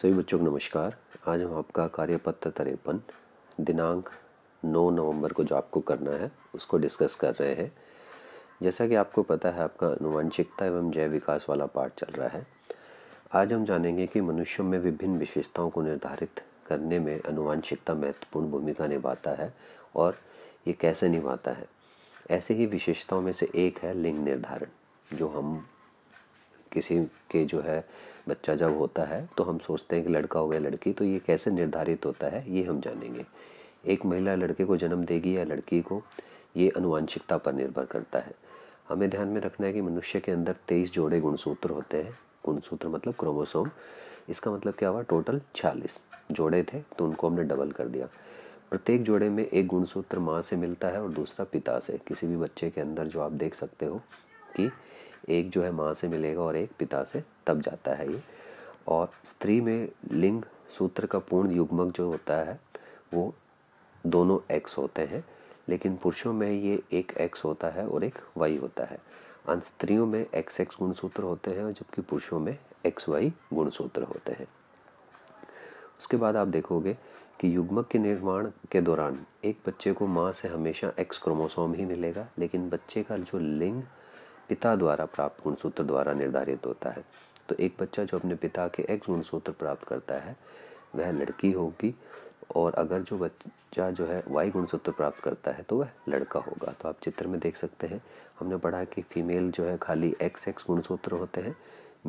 सभी बच्चों को नमस्कार आज हम आपका कार्यपत्र तरेपन दिनांक 9 नवंबर को जो आपको करना है उसको डिस्कस कर रहे हैं जैसा कि आपको पता है आपका अनुवांशिकता एवं जैव विकास वाला पाठ चल रहा है आज हम जानेंगे कि मनुष्यों में विभिन्न विशेषताओं को निर्धारित करने में अनुवांशिकता महत्वपूर्ण भूमिका निभाता है और ये कैसे निभाता है ऐसे ही विशेषताओं में से एक है लिंग निर्धारण जो हम किसी के जो है बच्चा जब होता है तो हम सोचते हैं कि लड़का हो गया लड़की तो ये कैसे निर्धारित होता है ये हम जानेंगे एक महिला लड़के को जन्म देगी या लड़की को ये अनुवांशिकता पर निर्भर करता है हमें ध्यान में रखना है कि मनुष्य के अंदर तेईस जोड़े गुणसूत्र होते हैं गुणसूत्र मतलब क्रोमोसोम इसका मतलब क्या हुआ टोटल छियालीस जोड़े थे तो उनको हमने डबल कर दिया प्रत्येक जोड़े में एक गुणसूत्र माँ से मिलता है और दूसरा पिता से किसी भी बच्चे के अंदर जो आप देख सकते हो कि एक जो है माँ से मिलेगा और एक पिता से तब जाता है ये और स्त्री में लिंग सूत्र का पूर्ण युग्मक जो होता है वो दोनों एक्स होते हैं लेकिन पुरुषों में ये एक एक्स होता है और एक वाई होता है अन स्त्रियों में एक्स एक्स गुणसूत्र होते हैं और जबकि पुरुषों में एक्स वाई गुणसूत्र होते हैं उसके बाद आप देखोगे कि युग्मक के निर्माण के दौरान एक बच्चे को माँ से हमेशा एक्स क्रोमोसोम ही मिलेगा लेकिन बच्चे का जो लिंग पिता द्वारा प्राप्त गुणसूत्र द्वारा निर्धारित होता है तो एक बच्चा जो अपने पिता के एक्स गुणसूत्र प्राप्त करता है वह लड़की होगी और अगर जो बच्चा जो है वाई गुणसूत्र प्राप्त करता है तो वह लड़का होगा तो आप चित्र में देख सकते हैं हमने पढ़ा कि फीमेल जो है खाली एक्स एक्स गुणसूत्र होते हैं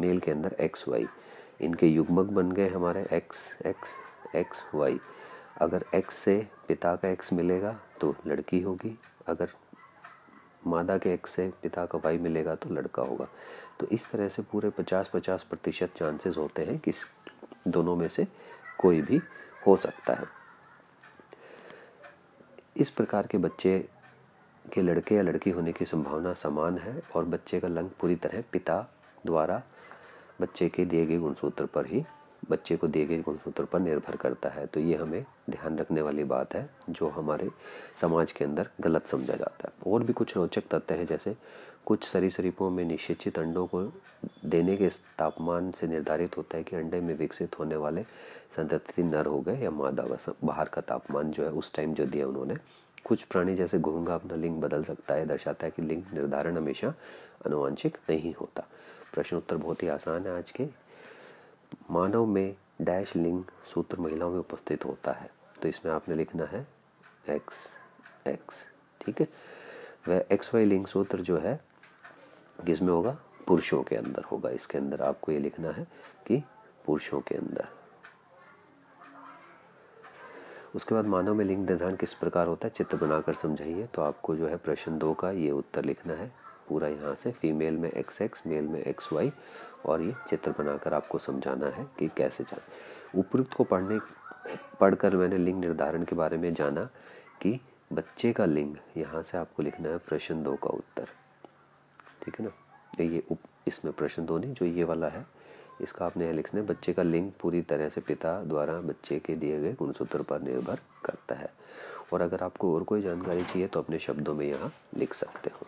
मेल के अंदर एक्स वाई इनके युग्मक बन गए हमारे एक्स एक्स एक्स वाई अगर एक्स से पिता का एक्स मिलेगा तो लड़की होगी अगर मादा के एक्स से पिता का वाई मिलेगा तो लड़का होगा तो इस तरह से पूरे पचास पचास प्रतिशत चांसेस होते हैं कि दोनों में से कोई भी हो सकता है इस प्रकार के बच्चे के लड़के या लड़की होने की संभावना समान है और बच्चे का लंग पूरी तरह पिता द्वारा बच्चे के दिए गए गुणसूत्र पर ही बच्चे को दिए गए गुणसूत्र पर निर्भर करता है तो ये हमें ध्यान रखने वाली बात है जो हमारे समाज के अंदर गलत समझा जाता है और भी कुछ रोचक तथ्य हैं जैसे कुछ सरीसृपों में निश्चित अंडों को देने के तापमान से निर्धारित होता है कि अंडे में विकसित होने वाले संतति नर हो गए या मादा बाहर का तापमान जो है उस टाइम जो दिया उन्होंने कुछ प्राणी जैसे घोंगा अपना लिंग बदल सकता है दर्शाता है कि लिंग निर्धारण हमेशा अनुवांशिक नहीं होता प्रश्न उत्तर बहुत ही आसान है आज के मानव में डैश लिंग सूत्र महिलाओं में उपस्थित होता है तो इसमें आपने लिखना है एक्स एक्स ठीक है वह एक्स वाई लिंग सूत्र जो है किसमें होगा पुरुषों के अंदर होगा इसके अंदर आपको ये लिखना है कि पुरुषों के अंदर उसके बाद मानव में लिंग निर्धारण किस प्रकार होता है चित्र बनाकर समझाइए तो आपको जो है प्रश्न दो का ये उत्तर लिखना है पूरा यहाँ से फीमेल में एक्स एक्स मेल में एक्स वाई और ये चित्र बनाकर आपको समझाना है कि कैसे जाना उपयुक्त को पढ़ने पढ़कर मैंने लिंग निर्धारण के बारे में जाना कि बच्चे का लिंग यहाँ से आपको लिखना है प्रश्न दो का उत्तर ठीक है ना ये उप इसमें प्रश्न दो नहीं जो ये वाला है इसका आपने यहाँ लिखना है बच्चे का लिंग पूरी तरह से पिता द्वारा बच्चे के दिए गए गुणसूत्र पर निर्भर करता है और अगर आपको और कोई जानकारी चाहिए तो अपने शब्दों में यहाँ लिख सकते हो